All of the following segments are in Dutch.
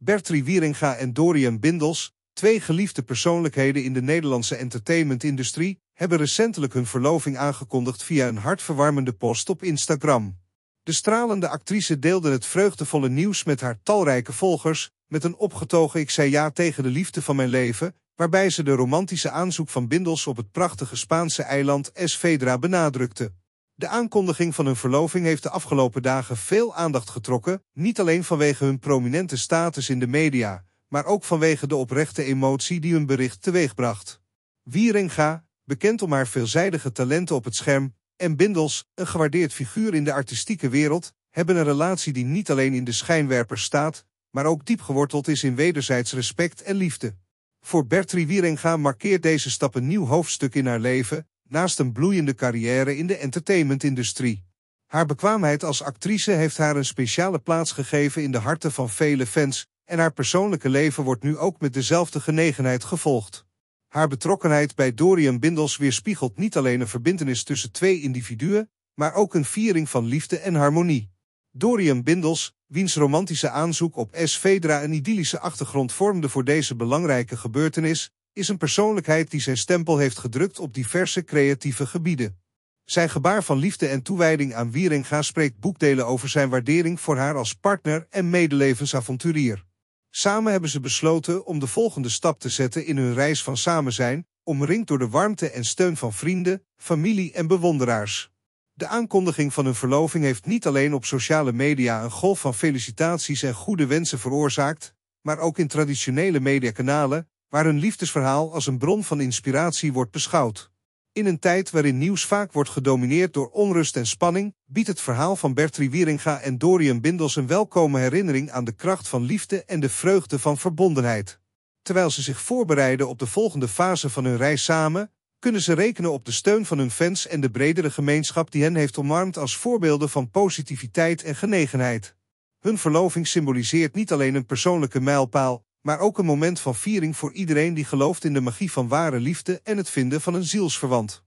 Bertrie Wieringa en Dorian Bindels, twee geliefde persoonlijkheden in de Nederlandse entertainmentindustrie, hebben recentelijk hun verloving aangekondigd via een hartverwarmende post op Instagram. De stralende actrice deelde het vreugdevolle nieuws met haar talrijke volgers, met een opgetogen ik zei ja tegen de liefde van mijn leven, waarbij ze de romantische aanzoek van Bindels op het prachtige Spaanse eiland Esvedra benadrukte. De aankondiging van hun verloving heeft de afgelopen dagen veel aandacht getrokken, niet alleen vanwege hun prominente status in de media, maar ook vanwege de oprechte emotie die hun bericht teweegbracht. Wierenga, bekend om haar veelzijdige talenten op het scherm, en Bindels, een gewaardeerd figuur in de artistieke wereld, hebben een relatie die niet alleen in de schijnwerpers staat, maar ook diep geworteld is in wederzijds respect en liefde. Voor Bertrie Wierenga markeert deze stap een nieuw hoofdstuk in haar leven, naast een bloeiende carrière in de entertainmentindustrie. Haar bekwaamheid als actrice heeft haar een speciale plaats gegeven in de harten van vele fans en haar persoonlijke leven wordt nu ook met dezelfde genegenheid gevolgd. Haar betrokkenheid bij Dorian Bindels weerspiegelt niet alleen een verbindenis tussen twee individuen, maar ook een viering van liefde en harmonie. Dorian Bindels, wiens romantische aanzoek op S. Vedra een idyllische achtergrond vormde voor deze belangrijke gebeurtenis, is een persoonlijkheid die zijn stempel heeft gedrukt op diverse creatieve gebieden. Zijn gebaar van liefde en toewijding aan Wieringa spreekt boekdelen over zijn waardering voor haar als partner en medelevensavonturier. Samen hebben ze besloten om de volgende stap te zetten in hun reis van samen zijn, omringd door de warmte en steun van vrienden, familie en bewonderaars. De aankondiging van hun verloving heeft niet alleen op sociale media een golf van felicitaties en goede wensen veroorzaakt, maar ook in traditionele mediakanalen, waar een liefdesverhaal als een bron van inspiratie wordt beschouwd. In een tijd waarin nieuws vaak wordt gedomineerd door onrust en spanning, biedt het verhaal van Bertrie Wieringa en Dorian Bindels een welkome herinnering aan de kracht van liefde en de vreugde van verbondenheid. Terwijl ze zich voorbereiden op de volgende fase van hun reis samen, kunnen ze rekenen op de steun van hun fans en de bredere gemeenschap die hen heeft omarmd als voorbeelden van positiviteit en genegenheid. Hun verloving symboliseert niet alleen een persoonlijke mijlpaal, maar ook een moment van viering voor iedereen die gelooft in de magie van ware liefde en het vinden van een zielsverwant.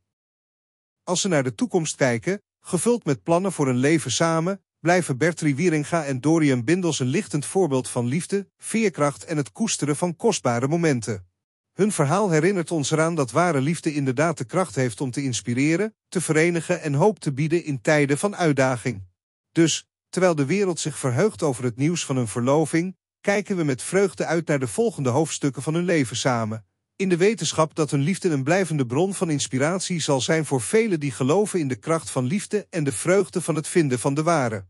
Als ze naar de toekomst kijken, gevuld met plannen voor een leven samen, blijven Bertrie Wieringa en Dorian Bindels een lichtend voorbeeld van liefde, veerkracht en het koesteren van kostbare momenten. Hun verhaal herinnert ons eraan dat ware liefde inderdaad de kracht heeft om te inspireren, te verenigen en hoop te bieden in tijden van uitdaging. Dus, terwijl de wereld zich verheugt over het nieuws van hun verloving, kijken we met vreugde uit naar de volgende hoofdstukken van hun leven samen. In de wetenschap dat hun liefde een blijvende bron van inspiratie zal zijn voor velen die geloven in de kracht van liefde en de vreugde van het vinden van de ware.